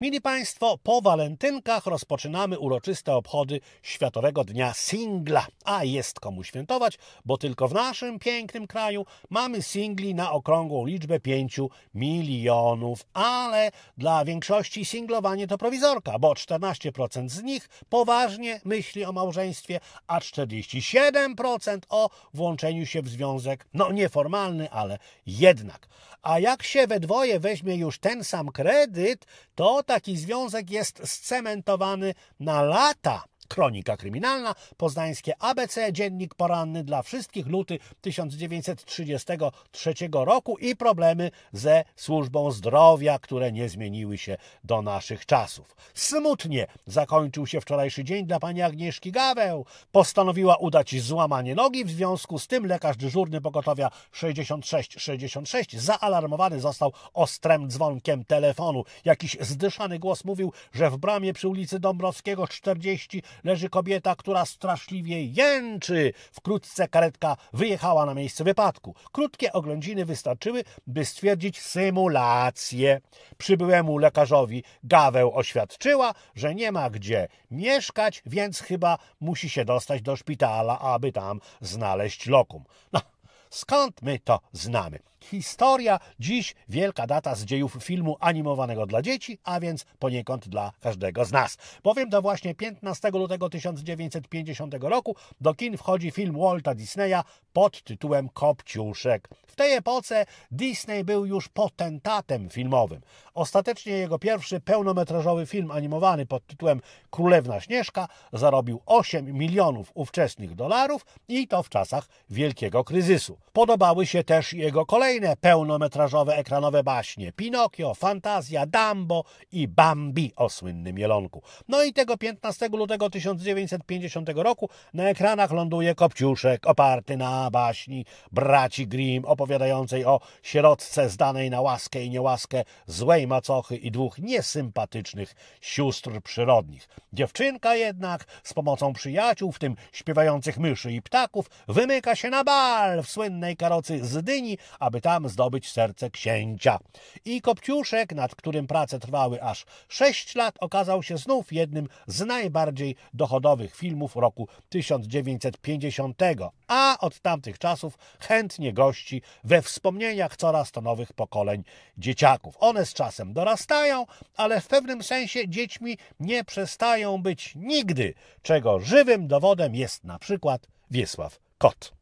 Mili Państwo, po walentynkach rozpoczynamy uroczyste obchody Światowego Dnia Singla. A jest komu świętować, bo tylko w naszym pięknym kraju mamy singli na okrągłą liczbę 5 milionów. Ale dla większości singlowanie to prowizorka, bo 14% z nich poważnie myśli o małżeństwie, a 47% o włączeniu się w związek, no nieformalny, ale jednak. A jak się we dwoje weźmie już ten sam kredyt, to taki związek jest scementowany na lata. Kronika Kryminalna, Poznańskie ABC, Dziennik Poranny dla wszystkich, luty 1933 roku i problemy ze służbą zdrowia, które nie zmieniły się do naszych czasów. Smutnie zakończył się wczorajszy dzień dla pani Agnieszki Gaweł. Postanowiła udać złamanie nogi, w związku z tym lekarz dyżurny pogotowia 66-66 zaalarmowany został ostrem dzwonkiem telefonu. Jakiś zdyszany głos mówił, że w bramie przy ulicy Dąbrowskiego 40 leży kobieta, która straszliwie jęczy. Wkrótce karetka wyjechała na miejsce wypadku. Krótkie oględziny wystarczyły, by stwierdzić symulację. Przybyłemu lekarzowi Gaweł oświadczyła, że nie ma gdzie mieszkać, więc chyba musi się dostać do szpitala, aby tam znaleźć lokum. No, skąd my to znamy? historia, dziś wielka data z dziejów filmu animowanego dla dzieci, a więc poniekąd dla każdego z nas. Bowiem to właśnie 15 lutego 1950 roku do kin wchodzi film Walta Disneya pod tytułem Kopciuszek. W tej epoce Disney był już potentatem filmowym. Ostatecznie jego pierwszy pełnometrażowy film animowany pod tytułem Królewna Śnieżka zarobił 8 milionów ówczesnych dolarów i to w czasach wielkiego kryzysu. Podobały się też jego kolejne kolejne pełnometrażowe ekranowe baśnie. Pinokio, Fantazja, Dumbo i Bambi o słynnym jelonku. No i tego 15 lutego 1950 roku na ekranach ląduje Kopciuszek oparty na baśni braci Grimm opowiadającej o sierotce zdanej na łaskę i niełaskę złej macochy i dwóch niesympatycznych sióstr przyrodnich. Dziewczynka jednak z pomocą przyjaciół, w tym śpiewających myszy i ptaków, wymyka się na bal w słynnej karocy z Dyni, aby aby tam zdobyć serce księcia. I Kopciuszek, nad którym prace trwały aż sześć lat, okazał się znów jednym z najbardziej dochodowych filmów roku 1950, a od tamtych czasów chętnie gości we wspomnieniach coraz to nowych pokoleń dzieciaków. One z czasem dorastają, ale w pewnym sensie dziećmi nie przestają być nigdy, czego żywym dowodem jest na przykład Wiesław Kot.